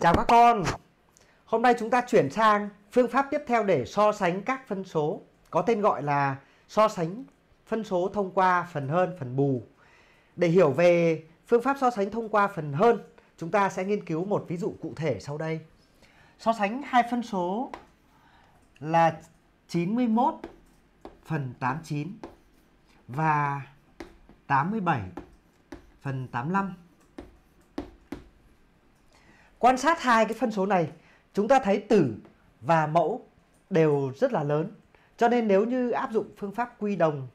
Chào các con Hôm nay chúng ta chuyển sang phương pháp tiếp theo để so sánh các phân số Có tên gọi là so sánh phân số thông qua phần hơn, phần bù Để hiểu về phương pháp so sánh thông qua phần hơn Chúng ta sẽ nghiên cứu một ví dụ cụ thể sau đây So sánh hai phân số là 91 phần 89 và 87 phần 85 quan sát hai cái phân số này chúng ta thấy tử và mẫu đều rất là lớn cho nên nếu như áp dụng phương pháp quy đồng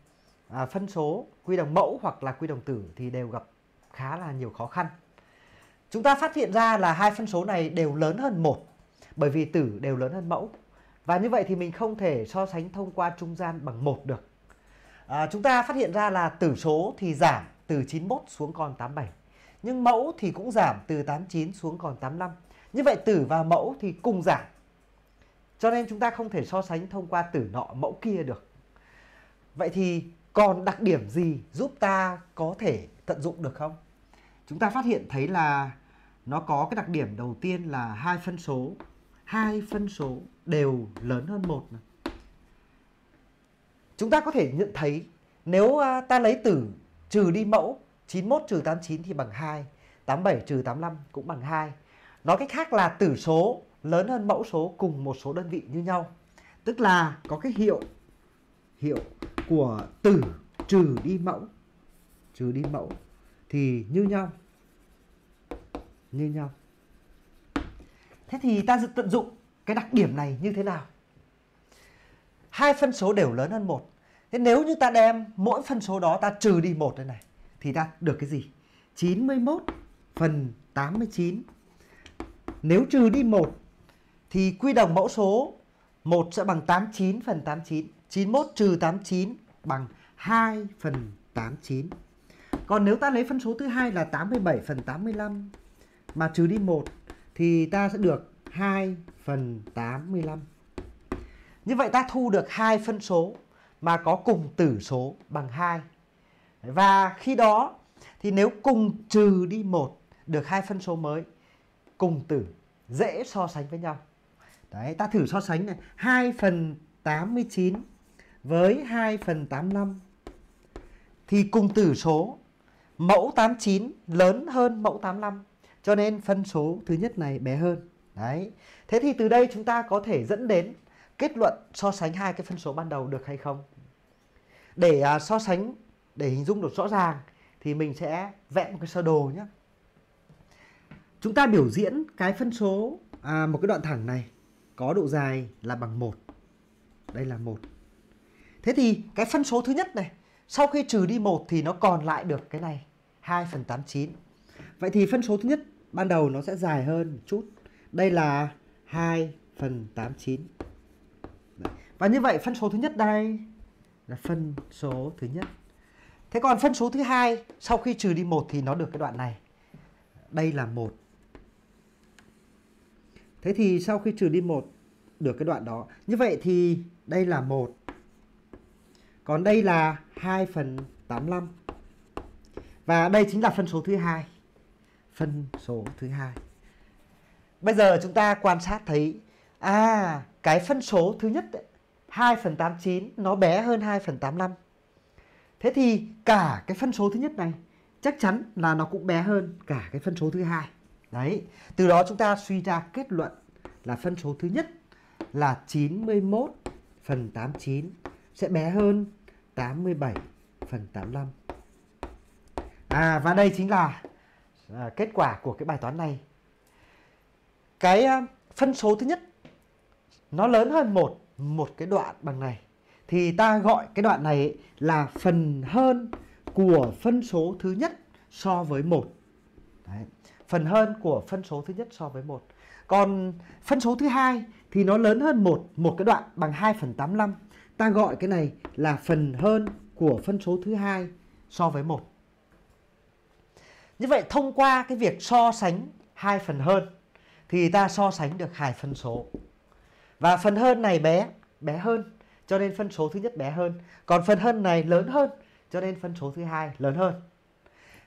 à, phân số quy đồng mẫu hoặc là quy đồng tử thì đều gặp khá là nhiều khó khăn chúng ta phát hiện ra là hai phân số này đều lớn hơn một bởi vì tử đều lớn hơn mẫu và như vậy thì mình không thể so sánh thông qua trung gian bằng một được à, chúng ta phát hiện ra là tử số thì giảm từ 91 xuống còn 87 nhưng mẫu thì cũng giảm từ 89 xuống còn 85. Như vậy tử và mẫu thì cùng giảm. Cho nên chúng ta không thể so sánh thông qua tử nọ mẫu kia được. Vậy thì còn đặc điểm gì giúp ta có thể tận dụng được không? Chúng ta phát hiện thấy là nó có cái đặc điểm đầu tiên là hai phân số hai phân số đều lớn hơn một chúng ta có thể nhận thấy nếu à, ta lấy tử trừ đi mẫu 91 trừ 89 thì bằng 2, 87 trừ 85 cũng bằng 2. Nói cách khác là tử số lớn hơn mẫu số cùng một số đơn vị như nhau. Tức là có cái hiệu hiệu của tử trừ đi mẫu trừ đi mẫu thì như nhau. Như nhau. Thế thì ta tận dụng cái đặc điểm này như thế nào? Hai phân số đều lớn hơn một. Thế nếu như ta đem mỗi phân số đó ta trừ đi một đây này thì ta được cái gì? 91 phần 89. Nếu trừ đi 1 thì quy đồng mẫu số 1 sẽ bằng 89 phần 89. 91 trừ 89 bằng 2 phần 89. Còn nếu ta lấy phân số thứ hai là 87 phần 85 mà trừ đi 1 thì ta sẽ được 2 phần 85. Như vậy ta thu được hai phân số mà có cùng tử số bằng 2 và khi đó thì nếu cùng trừ đi một được hai phân số mới cùng tử dễ so sánh với nhau. Đấy, ta thử so sánh này, 2 phần 89 với 2 phần 85 thì cùng tử số mẫu 89 lớn hơn mẫu 85 cho nên phân số thứ nhất này bé hơn. Đấy. Thế thì từ đây chúng ta có thể dẫn đến kết luận so sánh hai cái phân số ban đầu được hay không? Để à, so sánh để hình dung được rõ ràng thì mình sẽ vẽ một cái sơ đồ nhé chúng ta biểu diễn cái phân số à, một cái đoạn thẳng này có độ dài là bằng 1 đây là một. thế thì cái phân số thứ nhất này sau khi trừ đi 1 thì nó còn lại được cái này 2 phần 89 vậy thì phân số thứ nhất ban đầu nó sẽ dài hơn một chút đây là 2 phần 89 và như vậy phân số thứ nhất đây là phân số thứ nhất Thế còn phân số thứ hai sau khi trừ đi 1 thì nó được cái đoạn này. Đây là 1. Thế thì sau khi trừ đi 1 được cái đoạn đó. Như vậy thì đây là 1. Còn đây là 2 phần 85. Và đây chính là phân số thứ hai. Phân số thứ hai. Bây giờ chúng ta quan sát thấy à cái phân số thứ nhất 2 phần 89 nó bé hơn 2 phần 85. Thế thì cả cái phân số thứ nhất này chắc chắn là nó cũng bé hơn cả cái phân số thứ hai. Đấy, từ đó chúng ta suy ra kết luận là phân số thứ nhất là 91 phần 89 sẽ bé hơn 87 phần 85. À và đây chính là à, kết quả của cái bài toán này. Cái à, phân số thứ nhất nó lớn hơn một một cái đoạn bằng này thì ta gọi cái đoạn này là phần hơn của phân số thứ nhất so với 1. Đấy. Phần hơn của phân số thứ nhất so với 1. Còn phân số thứ hai thì nó lớn hơn 1, một cái đoạn bằng 2 phần 85. Ta gọi cái này là phần hơn của phân số thứ hai so với 1. Như vậy thông qua cái việc so sánh hai phần hơn thì ta so sánh được hai phân số. Và phần hơn này bé, bé hơn cho nên phân số thứ nhất bé hơn còn phần hơn này lớn hơn cho nên phân số thứ hai lớn hơn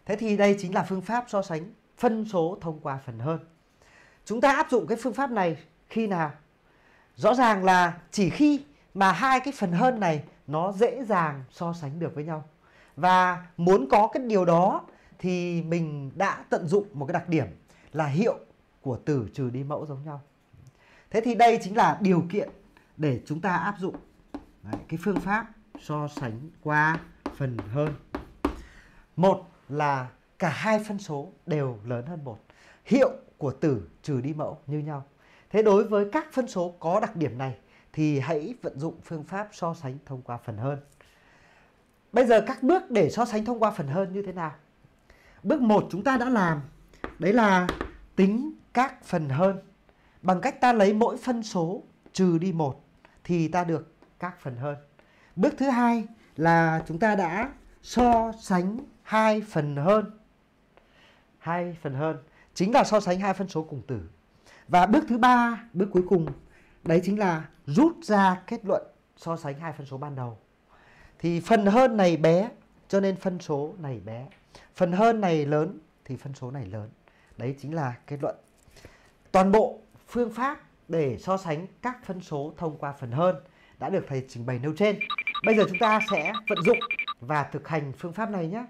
thế thì đây chính là phương pháp so sánh phân số thông qua phần hơn chúng ta áp dụng cái phương pháp này khi nào rõ ràng là chỉ khi mà hai cái phần hơn này nó dễ dàng so sánh được với nhau và muốn có cái điều đó thì mình đã tận dụng một cái đặc điểm là hiệu của từ trừ đi mẫu giống nhau thế thì đây chính là điều kiện để chúng ta áp dụng Đấy, cái phương pháp so sánh qua phần hơn. Một là cả hai phân số đều lớn hơn một. Hiệu của tử trừ đi mẫu như nhau. Thế đối với các phân số có đặc điểm này thì hãy vận dụng phương pháp so sánh thông qua phần hơn. Bây giờ các bước để so sánh thông qua phần hơn như thế nào? Bước một chúng ta đã làm đấy là tính các phần hơn. Bằng cách ta lấy mỗi phân số trừ đi một thì ta được các phần hơn. Bước thứ hai là chúng ta đã so sánh hai phần hơn. Hai phần hơn chính là so sánh hai phân số cùng tử. Và bước thứ ba, bước cuối cùng đấy chính là rút ra kết luận so sánh hai phân số ban đầu. Thì phần hơn này bé cho nên phân số này bé. Phần hơn này lớn thì phân số này lớn. Đấy chính là kết luận. Toàn bộ phương pháp để so sánh các phân số thông qua phần hơn đã được thầy trình bày nêu trên. Bây giờ chúng ta sẽ vận dụng và thực hành phương pháp này nhé.